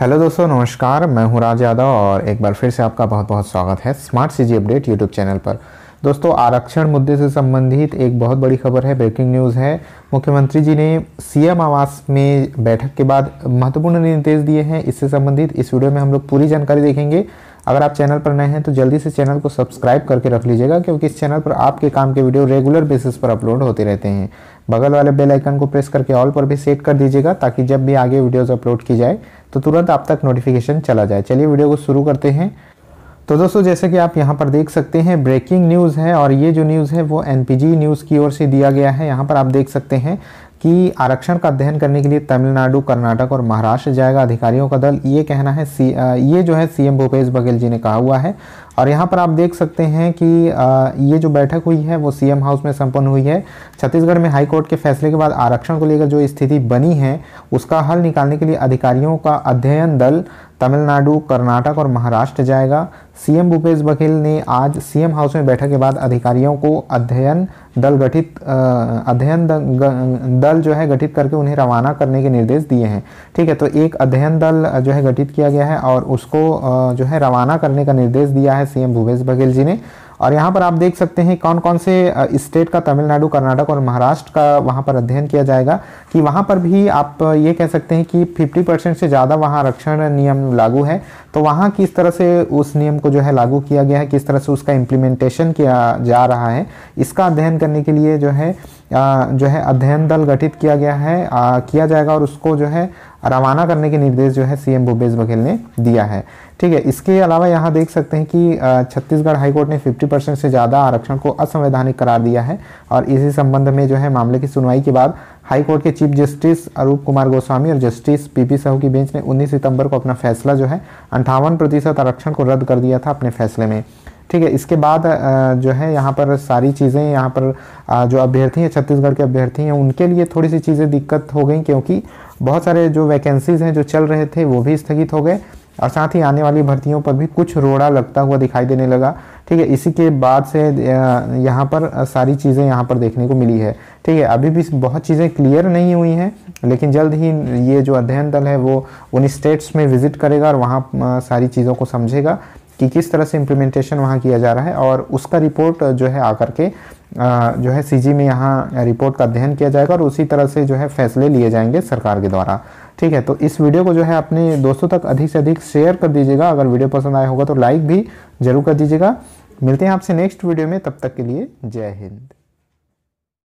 hello दोस्तों नमस्कार मैं हूं राज यादव और एक बार फिर से आपका बहुत बहुत स्वागत है smart CG update YouTube channel पर दोस्तों आरक्षण मुद्दे से संबंधित एक बहुत बड़ी खबर है ब्रेकिंग न्यूज़ है मुख्यमंत्री जी ने सीएम आवास में बैठक के बाद महत्वपूर्ण निर्देश दिए हैं इससे संबंधित इस वीडियो में हम लोग पूरी जानकारी देखेंगे अगर आप चैनल पर नए हैं तो जल्दी से चैनल को सब्सक्राइब करके रख लीजिएगा क्योंकि इस चैनल पर आपके काम के वीडियो रेगुलर बेसिस पर अपलोड होते रहते हैं बगल वाले बेल आइकन को प्रेस करके ऑल पर भी सेट कर दीजिएगा ताकि जब भी आगे वीडियोस अपलोड की जाए तो तुरंत आप तक नोटिफिकेशन चला जाए चलिए वीडियो को शुरू करते हैं तो दोस्तों जैसे कि आप यहाँ पर देख सकते हैं ब्रेकिंग न्यूज़ है और ये जो न्यूज़ है वो एनपीजी न्यूज़ की ओर से दिया गया है यहाँ पर आप देख सकते हैं कि आरक्षण का अध्ययन करने के लिए तमिलनाडु कर्नाटक और महाराष्ट्र जाएगा अधिकारियों का दल ये कहना है सी ये जो है सीएम भूपेश बघेल जी ने कहा हुआ है और यहाँ पर आप देख सकते हैं कि ये जो बैठक हुई है वो सीएम हाउस में संपन्न हुई है छत्तीसगढ़ में हाई कोर्ट के फैसले के बाद आरक्षण को लेकर जो स्थिति बनी है उसका हल निकालने के लिए अधिकारियों का अध्ययन दल तमिलनाडु कर्नाटक और महाराष्ट्र जाएगा सीएम भूपेश बघेल ने आज सीएम हाउस में बैठक के बाद अधिकारियों को अध्ययन दल गठित अध्ययन दल जो है गठित करके उन्हें रवाना करने के निर्देश दिए हैं ठीक है तो एक अध्ययन दल जो है गठित किया गया है और उसको जो है रवाना करने का निर्देश दिया है सीएम भूपेश बघेल जी ने और यहाँ पर आप देख सकते हैं कौन कौन से स्टेट का तमिलनाडु कर्नाटक और महाराष्ट्र का वहाँ पर अध्ययन किया जाएगा कि वहाँ पर भी आप ये कह सकते हैं कि 50 परसेंट से ज़्यादा वहाँ आरक्षण नियम लागू है तो वहाँ किस तरह से उस नियम को जो है लागू किया गया है किस तरह से उसका इम्प्लीमेंटेशन किया जा रहा है इसका अध्ययन करने के लिए जो है जो है अध्ययन दल गठित किया गया है आ, किया जाएगा और उसको जो है रवाना करने के निर्देश जो है सीएम भूपेश बघेल ने दिया है ठीक है इसके अलावा यहाँ देख सकते हैं कि छत्तीसगढ़ हाईकोर्ट ने 50 परसेंट से ज़्यादा आरक्षण को असंवैधानिक करार दिया है और इसी संबंध में जो है मामले की सुनवाई के बाद हाईकोर्ट के चीफ जस्टिस अरूप कुमार गोस्वामी और जस्टिस पीपी साहू की बेंच ने 19 सितंबर को अपना फैसला जो है अंठावन प्रतिशत आरक्षण को रद्द कर दिया था अपने फैसले में ठीक है इसके बाद जो है यहाँ पर सारी चीज़ें यहाँ पर जो अभ्यर्थी हैं छत्तीसगढ़ के अभ्यर्थी हैं उनके लिए थोड़ी सी चीज़ें दिक्कत हो गई क्योंकि बहुत सारे जो वैकेंसीज़ हैं जो चल रहे थे वो भी स्थगित हो गए और साथ ही आने वाली भर्तियों पर भी कुछ रोड़ा लगता हुआ दिखाई देने लगा ठीक है इसी के बाद से यहाँ पर सारी चीज़ें यहाँ पर देखने को मिली है ठीक है अभी भी बहुत चीज़ें क्लियर नहीं हुई हैं लेकिन जल्द ही ये जो अध्ययन दल है वो उन स्टेट्स में विजिट करेगा और वहाँ सारी चीज़ों को समझेगा कि किस तरह से इम्प्लीमेंटेशन वहाँ किया जा रहा है और उसका रिपोर्ट जो है आकर के जो है सी में यहाँ रिपोर्ट का अध्ययन किया जाएगा और उसी तरह से जो है फैसले लिए जाएंगे सरकार के द्वारा ठीक है तो इस वीडियो को जो है अपने दोस्तों तक अधिक से अधिक शेयर कर दीजिएगा अगर वीडियो पसंद आया होगा तो लाइक भी जरूर कर दीजिएगा मिलते हैं आपसे नेक्स्ट वीडियो में तब तक के लिए जय हिंद